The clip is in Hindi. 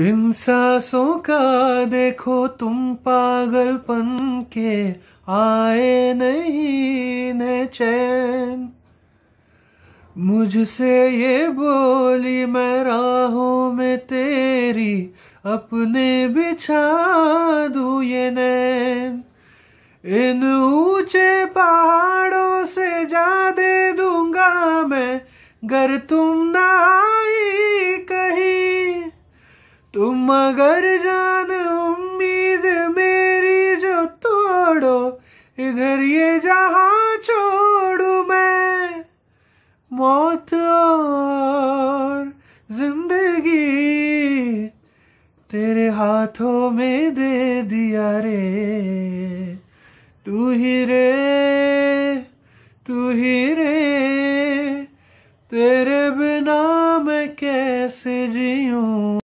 इन सांसों का देखो तुम पागलपन के आए नहीं चैन मुझसे ये बोली मैं राहों में तेरी अपने बिछा दू ये नैन इन ऊंचे पहाड़ों से जा दे दूंगा मैं गर तुम ना तुम अगर जान उम्मीद मेरी जो तोड़ो इधर ये जहां छोड़ू मैं मौत और जिंदगी तेरे हाथों में दे दिया रे तू ही रे तू ही रे तेरे बिना मैं कैसे जी